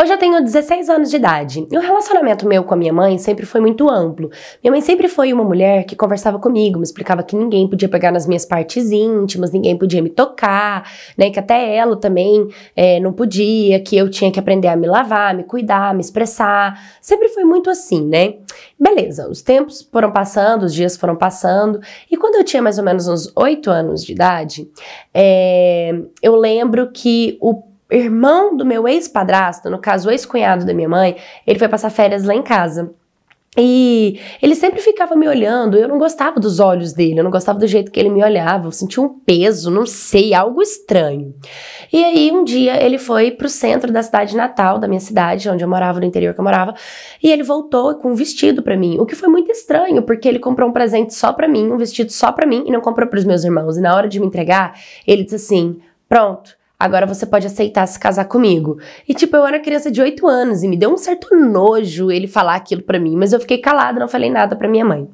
Hoje eu tenho 16 anos de idade e o relacionamento meu com a minha mãe sempre foi muito amplo. Minha mãe sempre foi uma mulher que conversava comigo, me explicava que ninguém podia pegar nas minhas partes íntimas, ninguém podia me tocar, né? Que até ela também é, não podia, que eu tinha que aprender a me lavar, me cuidar, me expressar. Sempre foi muito assim, né? Beleza, os tempos foram passando, os dias foram passando e quando eu tinha mais ou menos uns 8 anos de idade, é, eu lembro que o irmão do meu ex-padrasto, no caso, o ex-cunhado da minha mãe, ele foi passar férias lá em casa. E ele sempre ficava me olhando, eu não gostava dos olhos dele, eu não gostava do jeito que ele me olhava, eu sentia um peso, não sei, algo estranho. E aí um dia ele foi pro centro da cidade natal, da minha cidade, onde eu morava, no interior que eu morava, e ele voltou com um vestido para mim, o que foi muito estranho, porque ele comprou um presente só para mim, um vestido só para mim, e não comprou para os meus irmãos. E na hora de me entregar, ele disse assim: "Pronto, agora você pode aceitar se casar comigo. E tipo, eu era criança de 8 anos e me deu um certo nojo ele falar aquilo para mim, mas eu fiquei calada, não falei nada para minha mãe.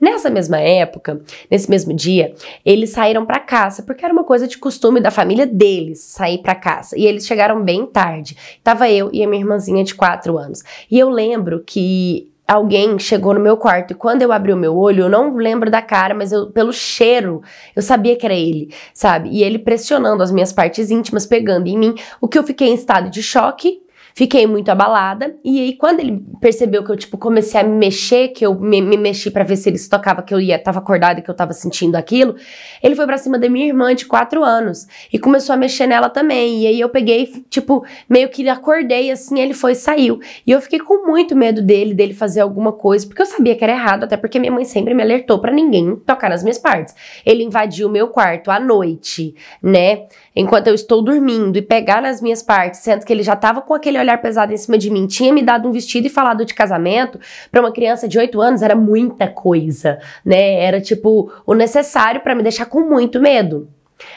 Nessa mesma época, nesse mesmo dia, eles saíram para caça, porque era uma coisa de costume da família deles sair para caça. E eles chegaram bem tarde. Tava eu e a minha irmãzinha de 4 anos. E eu lembro que alguém chegou no meu quarto e quando eu abri o meu olho, eu não lembro da cara, mas eu, pelo cheiro, eu sabia que era ele, sabe? E ele pressionando as minhas partes íntimas, pegando em mim, o que eu fiquei em estado de choque Fiquei muito abalada. E aí, quando ele percebeu que eu, tipo, comecei a me mexer, que eu me, me mexi para ver se ele se tocava, que eu ia, tava acordada e que eu tava sentindo aquilo, ele foi para cima da minha irmã de quatro anos e começou a mexer nela também. E aí eu peguei, tipo, meio que acordei assim, ele foi e saiu. E eu fiquei com muito medo dele, dele fazer alguma coisa, porque eu sabia que era errado, até porque minha mãe sempre me alertou para ninguém tocar nas minhas partes. Ele invadiu o meu quarto à noite, né? Enquanto eu estou dormindo e pegar nas minhas partes, sendo que ele já tava com aquele olhar olhar pesado em cima de mim, tinha me dado um vestido e falado de casamento, para uma criança de 8 anos era muita coisa, né? Era tipo o necessário para me deixar com muito medo.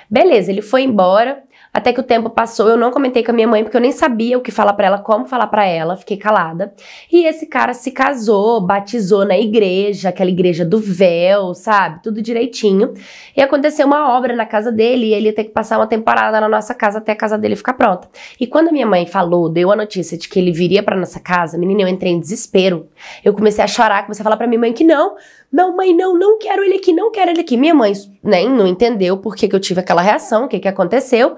Beleza, ele foi embora. Até que o tempo passou, eu não comentei com a minha mãe porque eu nem sabia o que falar para ela, como falar para ela, fiquei calada. E esse cara se casou, batizou na igreja, aquela igreja do véu, sabe? Tudo direitinho. E aconteceu uma obra na casa dele e ele ia ter que passar uma temporada na nossa casa até a casa dele ficar pronta. E quando a minha mãe falou, deu a notícia de que ele viria para nossa casa, menina, eu entrei em desespero. Eu comecei a chorar, comecei a falar para minha mãe que não, não, mãe, não, não quero ele aqui, não quero ele aqui. Minha mãe nem né, não entendeu por que, que eu tive aquela reação, o que, que aconteceu.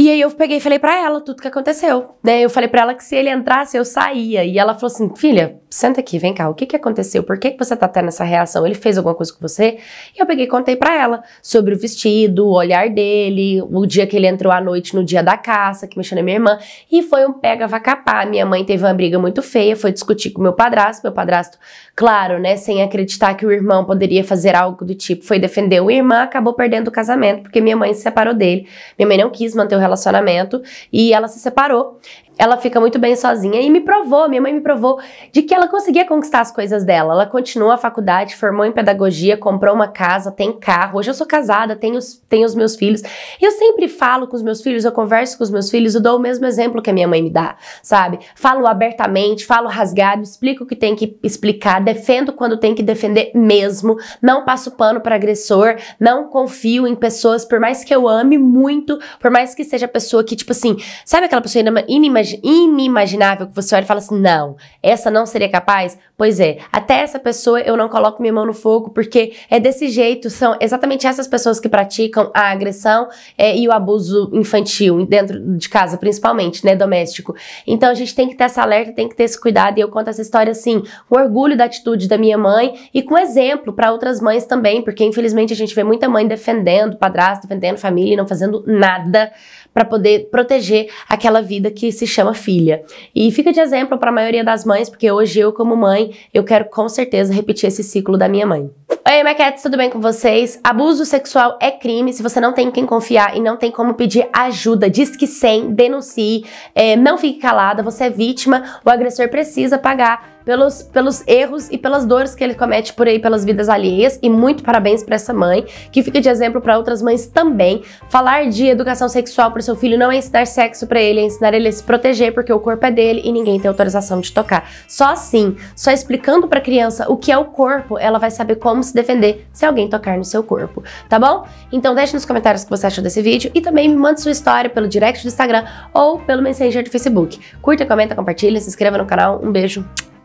E aí eu peguei e falei para ela tudo que aconteceu, né? Eu falei para ela que se ele entrasse eu saía. E ela falou assim: "Filha, senta aqui, vem cá. O que que aconteceu? Por que que você tá tendo essa reação? Ele fez alguma coisa com você?" E eu peguei e contei para ela sobre o vestido, o olhar dele, o dia que ele entrou à noite no dia da caça, que mexeu na minha irmã, e foi um pega vacapá. Minha mãe teve uma briga muito feia, foi discutir com meu padrasto, meu padrasto, claro, né, sem acreditar que o irmão poderia fazer algo do tipo, foi defender o irmão, acabou perdendo o casamento porque minha mãe se separou dele. Minha mãe não quis manter o relacionamento e ela se separou ela fica muito bem sozinha e me provou, minha mãe me provou de que ela conseguia conquistar as coisas dela. Ela continuou a faculdade, formou em pedagogia, comprou uma casa, tem carro. Hoje eu sou casada, tenho, tenho os meus filhos. Eu sempre falo com os meus filhos, eu converso com os meus filhos, eu dou o mesmo exemplo que a minha mãe me dá, sabe? Falo abertamente, falo rasgado, explico o que tem que explicar, defendo quando tem que defender mesmo, não passo pano para agressor, não confio em pessoas, por mais que eu ame muito, por mais que seja pessoa que, tipo assim, sabe aquela pessoa inimaginável? inimaginável que você olha e fala assim: não, essa não seria capaz? Pois é, até essa pessoa eu não coloco minha mão no fogo, porque é desse jeito, são exatamente essas pessoas que praticam a agressão é, e o abuso infantil, dentro de casa, principalmente, né, doméstico. Então a gente tem que ter essa alerta, tem que ter esse cuidado, e eu conto essa história assim, com orgulho da atitude da minha mãe e com exemplo para outras mães também, porque infelizmente a gente vê muita mãe defendendo padrasto, defendendo família e não fazendo nada para poder proteger aquela vida que se chama filha. E fica de exemplo para a maioria das mães, porque hoje eu, como mãe, eu quero com certeza repetir esse ciclo da minha mãe. Oi, Maquettes, tudo bem com vocês? Abuso sexual é crime, se você não tem quem confiar e não tem como pedir ajuda, diz que sem, denuncie, é, não fique calada, você é vítima, o agressor precisa pagar pelos, pelos erros e pelas dores que ele comete por aí pelas vidas alheias. E muito parabéns para essa mãe, que fica de exemplo para outras mães também. Falar de educação sexual para seu filho não é ensinar sexo para ele, é ensinar ele a se proteger porque o corpo é dele e ninguém tem autorização de tocar. Só assim, só explicando para a criança o que é o corpo, ela vai saber como se defender se alguém tocar no seu corpo, tá bom? Então deixe nos comentários o que você achou desse vídeo e também me manda sua história pelo direct do Instagram ou pelo Messenger do Facebook. Curta, comenta, compartilha, se inscreva no canal. Um beijo